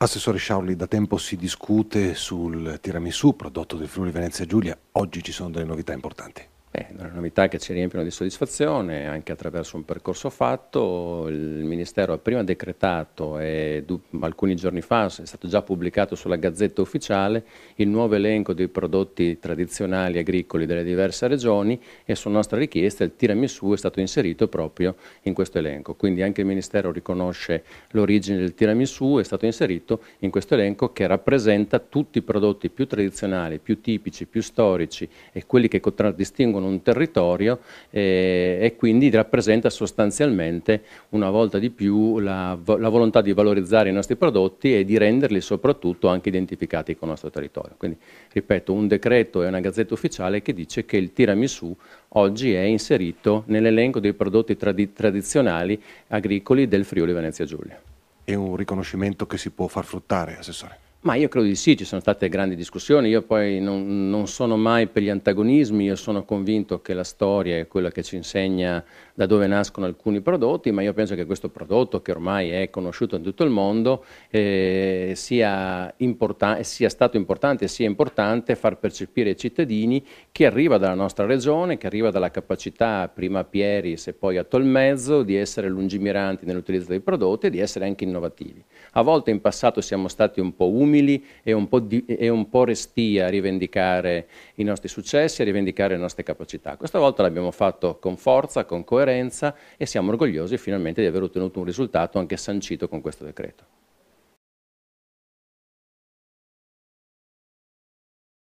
Assessore Sciauli, da tempo si discute sul tiramisù prodotto del Friuli Venezia Giulia, oggi ci sono delle novità importanti. Eh, le novità che ci riempiono di soddisfazione anche attraverso un percorso fatto, il Ministero ha prima decretato e alcuni giorni fa è stato già pubblicato sulla Gazzetta Ufficiale il nuovo elenco dei prodotti tradizionali agricoli delle diverse regioni e su nostra richiesta il tiramisù è stato inserito proprio in questo elenco. Quindi anche il Ministero riconosce l'origine del tiramisù, è stato inserito in questo elenco che rappresenta tutti i prodotti più tradizionali, più tipici, più storici e quelli che contraddistinguono un territorio eh, e quindi rappresenta sostanzialmente una volta di più la, la, volontà di valorizzare i nostri prodotti e di renderli soprattutto anche identificati con il nostro territorio. Quindi, ripeto, un decreto e una gazzetta ufficiale che dice che il tiramisù oggi è inserito nell'elenco dei prodotti tradi tradizionali agricoli del Friuli Venezia Giulia. È un riconoscimento che si può far fruttare, Assessore? Ma io credo di sì, ci sono state grandi discussioni, io poi non, non, sono mai per gli antagonismi, io sono convinto che la storia è quella che ci insegna da dove nascono alcuni prodotti, ma io penso che questo prodotto che ormai è conosciuto in tutto il mondo eh, sia, importan- sia stato importante e sia importante far percepire ai cittadini che arriva dalla nostra regione, che arriva dalla capacità prima a Pieris e poi a Tolmezzo di essere lungimiranti nell'utilizzo dei prodotti e di essere anche innovativi. A volte in passato siamo stati un po' umili, umili e un, po di, e un po' restia a rivendicare i nostri successi, a rivendicare le nostre capacità. Questa volta l'abbiamo fatto con forza, con coerenza e siamo orgogliosi finalmente di aver ottenuto un risultato anche sancito con questo decreto.